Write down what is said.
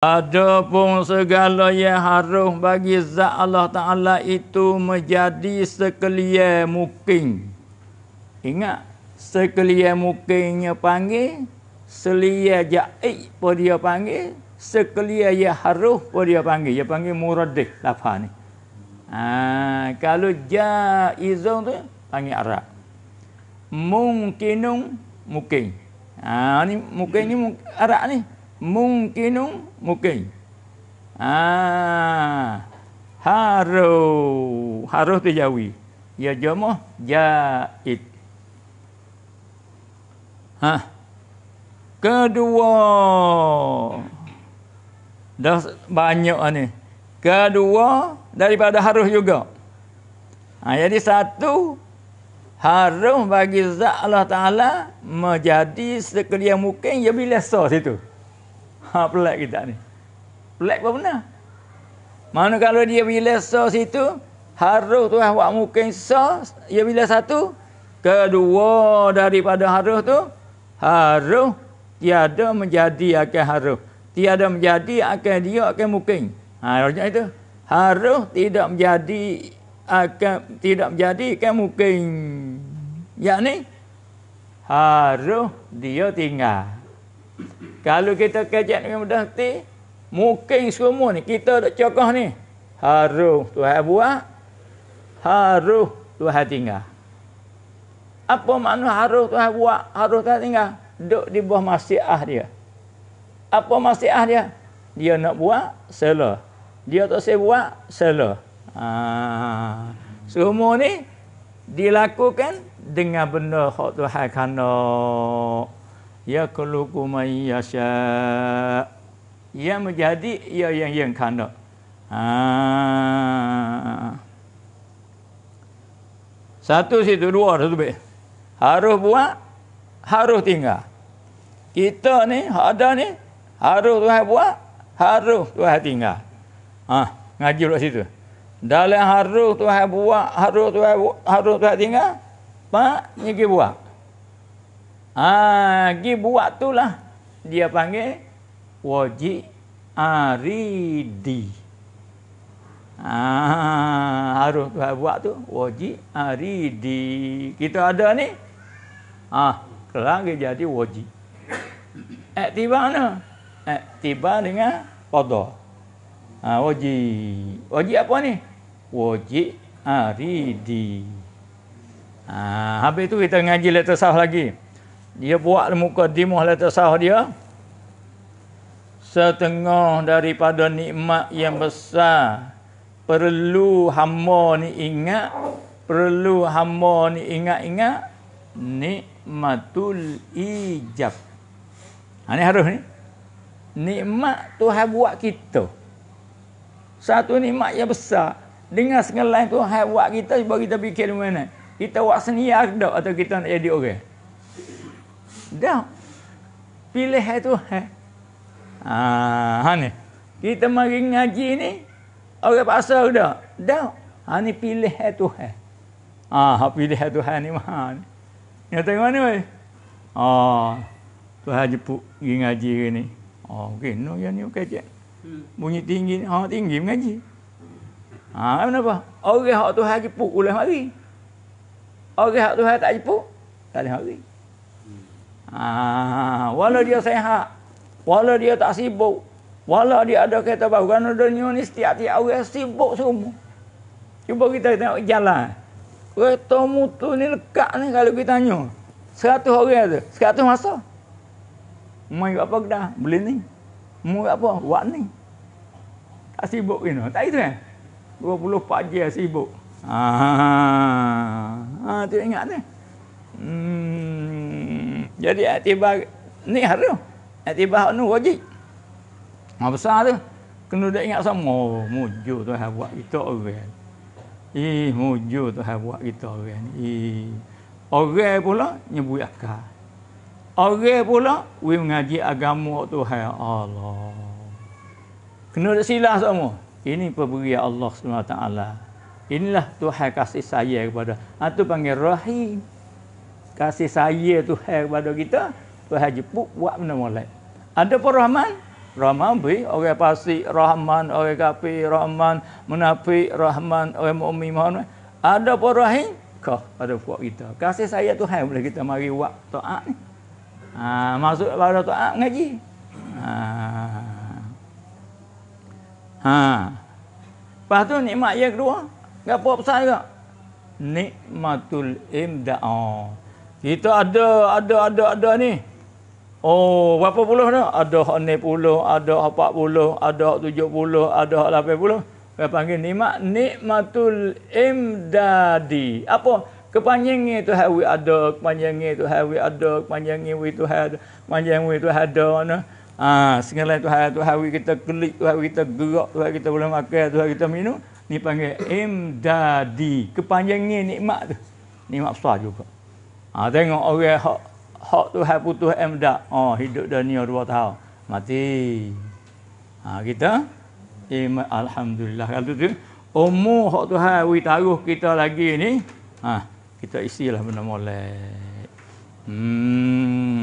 Ada pun segala yang harus bagi zat Allah Ta'ala itu menjadi sekelian mungkin. Ingat, sekelian mungkinnya panggil, selia ja'ik pun dia panggil, sekelia ya harus pun dia panggil. Dia panggil muradik, lafah ni. Ha, kalau ja'izun tu, panggil arak Mungkinung, mungkin. Ha, ni, mungkin ni arak ni mungkinung mungkin. Ah, haru haru tu jawi. Ya jomo jaid. Ha. Kedua. Dah banyak lah ni. Kedua daripada haruf juga. Ha, jadi satu haruf bagi zat Allah Ta'ala menjadi sekalian mungkin ya bila sah situ. Ha pelak kita ni. Pelak apa benar? Mana kalau dia bila so situ harus tu awak lah, mungkin so dia bila satu kedua daripada harus tu harus tiada menjadi akan harus tiada menjadi akan dia akan mungkin. Ha rojak itu. Harus tidak menjadi akan tidak menjadi akan mungkin. Yakni harus dia tinggal. Kalau kita kajian dengan mudah hati, mungkin semua ni kita dak cakah ni. Haruh Tuhan buat. Haruh Tuhan tinggal. Apa makna haruh Tuhan buat, haruh Tuhan tinggal? Duk di bawah masjid ah dia. Apa masjid ah dia? Dia nak buat, salah. Dia tak saya buat, salah. Ha. Semua ni dilakukan dengan benda hak Tuhan kanak ya kulu man yasha ia menjadi ia yang yang kana ha satu situ dua satu be harus buat harus tinggal kita ni ada ni harus Tuhan buat harus Tuhan tinggal ha ngaji dekat situ dalam harus Tuhan buat harus Tuhan harus Tuhan tinggal pak nyigi buat Ha, pergi buat tu lah. Dia panggil wajib aridi. Ha, harus buat tu wajib aridi. Kita ada ni. Ha, kelang dia jadi wajib. Aktiba eh, mana? Aktiba eh, dengan qada. Ha, wajib. Wajib apa ni? Wajib aridi. Ha, habis tu kita ngaji letter sah lagi. Lagi dia buat muka timah lata sah dia setengah daripada nikmat yang besar perlu hamba ni ingat perlu hamba ni ingat-ingat nikmatul ijab ha, ni harus ni nikmat Tuhan buat kita satu nikmat yang besar dengan segala lain Tuhan buat kita bagi kita fikir mana kita buat seni ada atau kita nak jadi orang okay? dah pilih tu ha ha ni kita mari ngaji ni orang pasal dah dah ha ni pilih tu ha ha ha pilih tu ha ni mah ni ya tengok ni oi ha ah, tu ha jepuk pergi ngaji ya ni ha okey no yang ni je. bunyi tinggi ha tinggi mengaji ha kenapa orang hak tu ha jepuk ulah mari orang hak tu ha tak jepuk tak ada hari Ah, walau dia sehat, walau dia tak sibuk, walau dia ada kereta baru, kan ada dunia ni setiap-tiap orang sibuk semua. Cuba kita tengok jalan. Kereta mutu ni lekat ni kalau kita tanya. Seratus orang tu, seratus masa. Mau apa kena? Beli ni. Mau apa? Buat ni. Tak sibuk ni. Tak itu kan? Dua puluh empat je sibuk. Ah, ah, ah tu ingat ni. Hmm. Jadi atibah ni harus. Atibah ni wajib. Apa besar tu? Kena dah ingat sama. Oh, mujur tu yang buat kita orang. Ih, mujur tu yang buat kita orang. Ih. Orang pula nyebut akal. Orang pula we mengaji agama tu hai Allah. Kena dah silah sama. Ini pemberi Allah SWT. Inilah Tuhan kasih saya kepada. Itu ha, panggil rahim kasih saya Tuhan kepada kita Tuhan jemput buat benda molek ada pun Rahman Rahman bi orang pasti Rahman orang kafir Rahman munafik Rahman orang mukmin mohon ada pun Rahim ke pada buat kita kasih saya Tuhan boleh kita mari buat taat ni ha, masuk pada taat ngaji ha ha Lepas tu nikmat yang kedua. Gapo besar juga. Nikmatul imda'ah. Kita ada, ada, ada, ada ni. Oh, berapa puluh ni? Ada enam puluh, ada empat puluh, ada tujuh puluh, ada lapan puluh. Dia panggil nikmat, nikmatul imdadi. Apa? Kepanjangnya tu hawi ada, kepanjangnya tu hawi ada, kepanjangnya we tu ada, kepanjangnya tu ada. Ha, segala tu hawi, tu hawi kita klik, tu hawi kita gerak, tu hawi kita boleh makan, tu hawi kita minum. Ni panggil imdadi. Kepanjangnya nikmat tu. Nikmat besar juga. Ha, tengok orang hok hok tu hak putus em dak. Oh, hidup dunia dua tahun, mati. Ha, kita iman alhamdulillah kalau tu umur hok Tuhan wi taruh kita lagi ni, ha, kita isilah benda molek. Hmm.